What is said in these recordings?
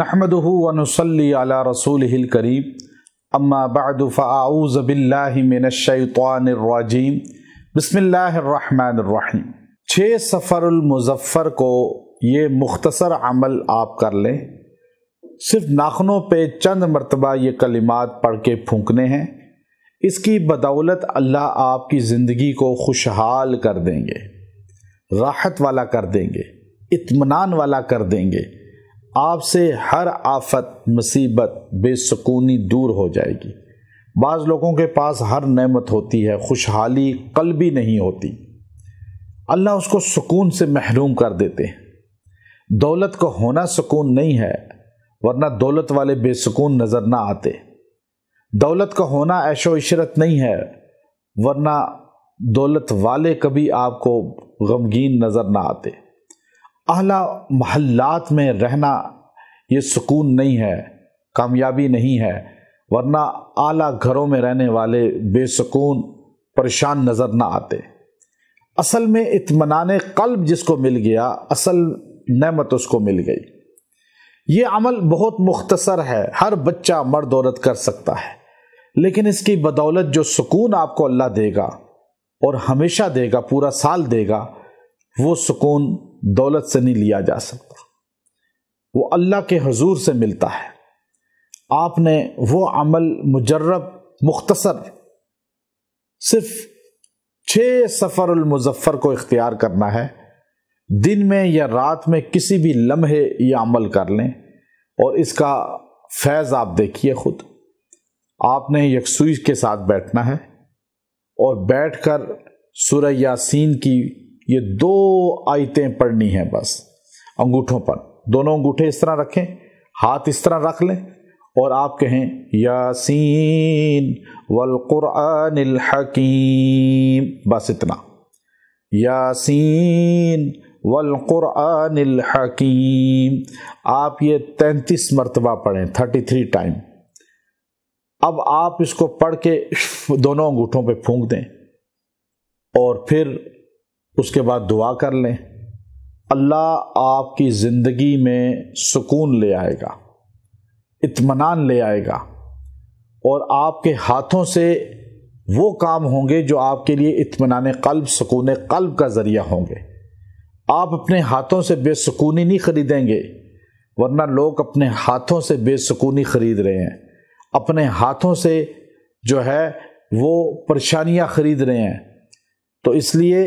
नहमदूनसली अला रसूल करीम अम्मा बदफ़ाउज़बिल्लिमिनशैतवानरजीम बसमीम छः सफ़रमज़फ़र को ये मुख्तसर अमल आप कर लें सिर्फ नाखनों पे चंद मरतबा ये कलिमात पढ़ के फूंकने हैं इसकी बदौलत अल्लाह आपकी ज़िंदगी को खुशहाल कर देंगे राहत वाला कर देंगे इत्मीनान वाला कर देंगे आपसे हर आफत मुसीबत बेसकूनी दूर हो जाएगी बाज़ लोगों के पास हर नेमत होती है खुशहाली कल भी नहीं होती अल्लाह उसको सुकून से महरूम कर देते हैं दौलत का होना सुकून नहीं है वरना दौलत वाले बेसकून नज़र ना आते दौलत का होना ऐशो इशरत नहीं है वरना दौलत वाले कभी आपको गमगीन नज़र ना आते अहला महल्लात में रहना ये सुकून नहीं है कामयाबी नहीं है वरना आला घरों में रहने वाले बेसकून परेशान नज़र ना आते असल में इतमान कल्ब जिसको मिल गया असल नमत उसको मिल गई ये अमल बहुत मुख्तसर है हर बच्चा मर्द औरत कर सकता है लेकिन इसकी बदौलत जो सुकून आपको अल्लाह देगा और हमेशा देगा पूरा साल देगा वो सुकून दौलत से नहीं लिया जा सकता वो अल्लाह के हजूर से मिलता है आपने वो अमल मुजरब मुख्तसर सिर्फ छः सफ़रमज़फ़र को इख्तियार करना है दिन में या रात में किसी भी लम्हे ये अमल कर लें और इसका फैज़ आप देखिए ख़ुद आपने यकसुई के साथ बैठना है और बैठकर कर यासीन की ये दो आयतें पढ़नी हैं बस अंगूठों पर दोनों अंगूठे इस तरह रखें हाथ इस तरह रख लें और आप कहें यासीन वलकुरानिल हकीम बस इतना यासीन अल हकीम आप ये तैंतीस मरतबा पढ़ें थर्टी थ्री टाइम अब आप इसको पढ़ के दोनों अंगूठों पे फूंक दें और फिर उसके बाद दुआ कर लें अल्लाह आपकी ज़िंदगी में सुकून ले आएगा इतमान ले आएगा और आपके हाथों से वो काम होंगे जो आपके लिए इतमान कल्ब सुकून कल्ब का ज़रिया होंगे आप अपने हाथों से बेसकूनी नहीं ख़रीदेंगे वरना लोग अपने हाथों से बेसकूनी ख़रीद रहे हैं अपने हाथों से जो है वो परेशानियाँ ख़रीद रहे हैं तो इसलिए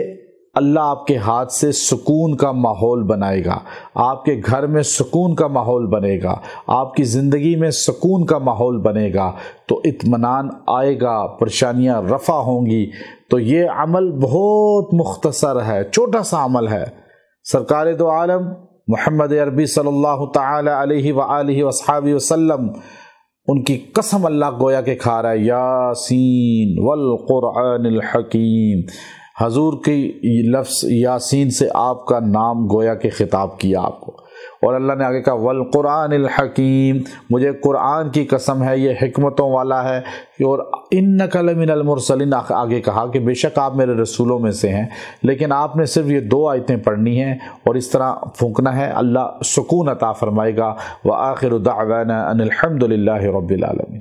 अल्लाह आपके हाथ से सुकून का माहौल बनाएगा आपके घर में सुकून का माहौल बनेगा आपकी ज़िंदगी में सुकून का माहौल बनेगा तो इतमान आएगा परेशानियाँ रफ़ा होंगी तो ये अमल बहुत मुख्तसर है छोटा सा अमल है सरकार दो आलम मोहम्मद अरबी सल्ला तसहाबी वसल्लम उनकी कसम अल्लाह गोया के खा रहा है यासीन वल हकीम हजूर की लफ्स यासीन से आपका नाम गोया के ख़िताब किया आपको और अल्लाह ने आगे कहा वल कुरान हकीम मुझे कुरान की कसम है ये हमतों वाला है और इन नकलमिनमरसलिन आगे कहा कि बेशक आप मेरे रसूलों में से हैं लेकिन आपने सिर्फ ये दो आयतें पढ़नी हैं और इस तरह फूकना है अल्लाह सुकून अता फ़रमाएगा व आखिर दावाना अनिलहमदिल्ला रबालमी